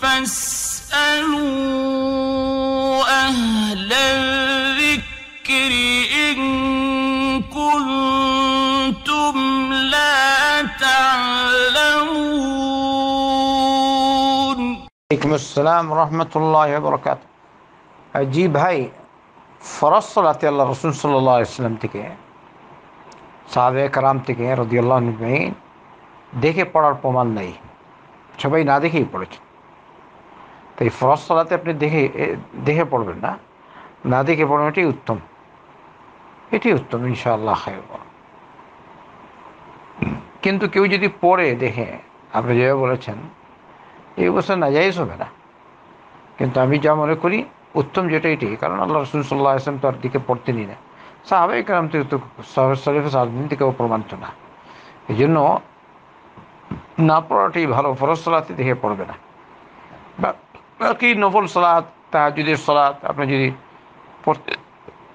فاسألوا أهل الذكر إن كنتم لا تعلمون عليكم السلام ورحمة الله وبركاته জি ভাই ফরজ সালাতে আল্লাহ রসুল সাল্লাহ ইসলাম থেকে সাহাবে কালাম থেকে রদিয়াল্লাহ দেখে পড়ার প্রমাণ নেই সবাই না দেখেই পড়েছে তাই ফরজ সালাতে আপনি দেখে দেখে পড়বেন না না দেখে পড়বেন এটাই উত্তম এটি উত্তম ইনশাআল্লাহ খায় কিন্তু কেউ যদি পড়ে দেখে আপনি যেভাবে বলেছেন এই অবস্থা নাজাইজ হবে না কিন্তু আমি যা মনে করি উত্তম যেটা এটি কারণ আল্লাহ রসুল সাল্লাহ আসলাম তার দিকে নিই না সাহাবাই কালাম তো তো সরফ সাতদিন থেকেও প্রমাণিত না এই জন্য না পড়াটাই ভালো ফরজ সালাতে দেখে পড়বে না বা কি নফল সলাদ তাহাজুদের সলাদ আপনি যদি পড়তে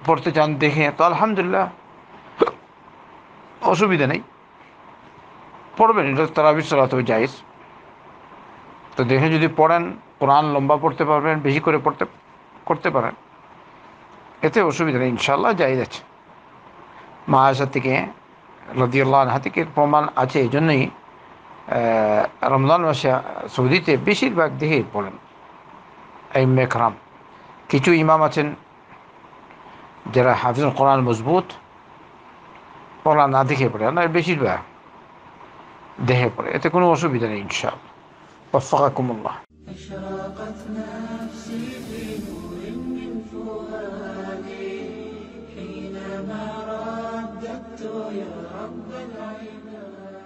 পড়তে চান দেখে তো আলহামদুলিল্লাহ অসুবিধা নেই পড়বেন এটা সালাত সলাত জায়েজ তো দেখে যদি পড়েন কোরআন লম্বা পড়তে পারবেন বেশি করে পড়তে করতে পারেন এতে অসুবিধা নেই ইনশাল্লাহ জায়েজ আছে মাহাসা থেকে রদিউল্লাহ আনহা থেকে প্রমাণ আছে এই জন্যই রমজান মাসে সৌদিতে বেশিরভাগ দেহে পড়েন ائمه کرام کیچو امامتن যারা حافظ القران مزبوط قران আদিকে পড়ে না বেশিরভাগ দেহে পড়ে এতে কোনো অসুবিধা নেই ইনশাআল্লাহ وفقكم الله اشراقت نفسي في نور من فؤادي حينما رددت يا رب العباد